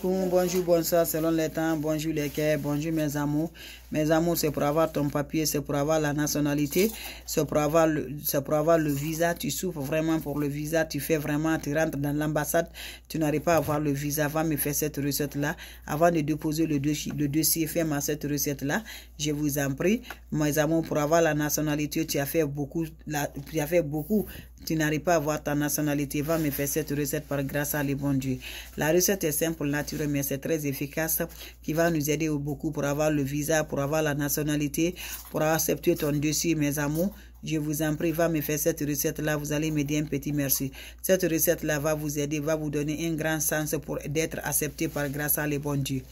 Bonjour, bonsoir, selon les temps, bonjour les cœurs, bonjour mes amours. Mes amours, c'est pour avoir ton papier, c'est pour avoir la nationalité, c'est pour, avoir le, pour avoir le visa. Tu souffres vraiment pour le visa, tu fais vraiment, tu rentres dans l'ambassade, tu n'arrives pas à avoir le visa. Va me faire cette recette-là. Avant de déposer le, dossier, le dossier, fais cette recette-là. Je vous en prie. Mes amours, pour avoir la nationalité, tu as fait beaucoup, tu as fait beaucoup tu n'arrives pas à avoir ta nationalité, va me faire cette recette par grâce à les bon Dieu. La recette est simple, naturelle, mais c'est très efficace, qui va nous aider beaucoup pour avoir le visa, pour avoir la nationalité, pour accepter ton dossier, mes amours. Je vous en prie, va me faire cette recette-là. Vous allez me dire un petit merci. Cette recette-là va vous aider, va vous donner un grand sens pour d'être accepté par grâce à les bon Dieu.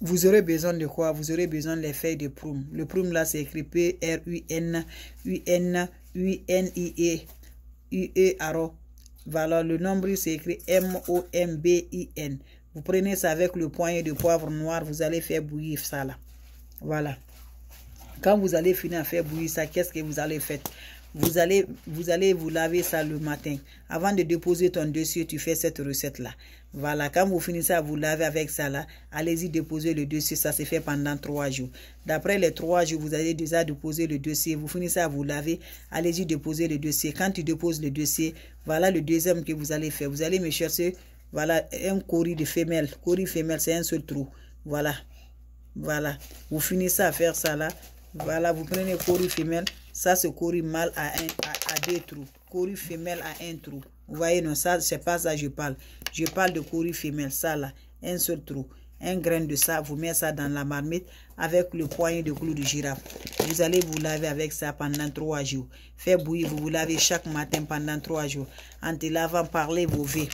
Vous aurez besoin de quoi Vous aurez besoin des feuilles de prune. Le prune, là, c'est écrit P-R-U-N-U-N-U-N-I-E u Voilà, le nombre c'est écrit M-O-M-B-I-N. Vous prenez ça avec le poignet de poivre noir, vous allez faire bouillir ça là. Voilà. Quand vous allez finir à faire bouillir ça, qu'est-ce que vous allez faire vous allez, vous allez vous laver ça le matin. Avant de déposer ton dossier, tu fais cette recette-là. Voilà, quand vous finissez à vous laver avec ça là, allez-y déposer le dossier, ça se fait pendant trois jours. D'après les trois jours, vous allez déjà déposer le dossier, vous finissez à vous laver, allez-y déposer le dossier. Quand tu déposes le dossier, voilà le deuxième que vous allez faire. Vous allez me chercher, voilà, un courrier de femelle. Courrier femelle, c'est un seul trou. Voilà, voilà. Vous finissez à faire ça là, voilà, vous prenez courrier femelle, ça, c'est Cori mâle à, un, à, deux trous. Cori femelle à un trou. Vous voyez, non, ça, c'est pas ça que je parle. Je parle de Cori femelle, ça là, un seul trou. Un grain de ça, vous mettez ça dans la marmite avec le poignet de clou de girafe. Vous allez vous laver avec ça pendant trois jours. Fait bouillir, vous vous lavez chaque matin pendant trois jours. En te lavant, parlez vos vies.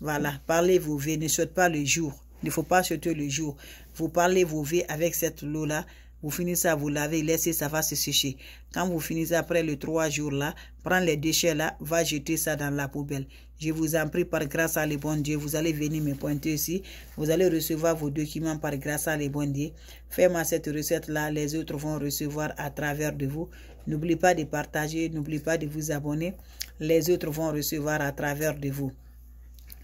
Voilà, parlez vos vies, ne sautez pas le jour. Il ne faut pas sauter le jour. Vous parlez vos vies avec cette leau là vous finissez à vous l'avez laissez ça va se sécher. Quand vous finissez après les trois jours là, prends les déchets là, va jeter ça dans la poubelle. Je vous en prie par grâce à les bon Dieu, vous allez venir me pointer ici. Vous allez recevoir vos documents par grâce à les bon Dieu. faites moi cette recette là, les autres vont recevoir à travers de vous. N'oubliez pas de partager, n'oubliez pas de vous abonner. Les autres vont recevoir à travers de vous.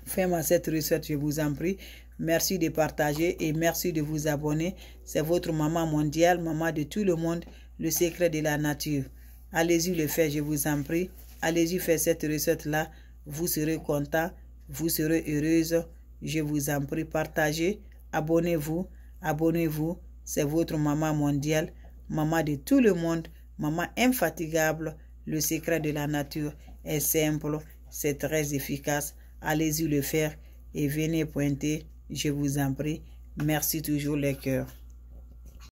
Fais-moi cette recette, je vous en prie. Merci de partager et merci de vous abonner. C'est votre maman mondiale, maman de tout le monde, le secret de la nature. Allez-y le faire, je vous en prie. Allez-y faire cette recette-là. Vous serez content, vous serez heureuse. Je vous en prie, partagez, abonnez-vous, abonnez-vous. C'est votre maman mondiale, maman de tout le monde, maman infatigable. Le secret de la nature est simple, c'est très efficace. Allez-y le faire et venez pointer, je vous en prie. Merci toujours les cœurs.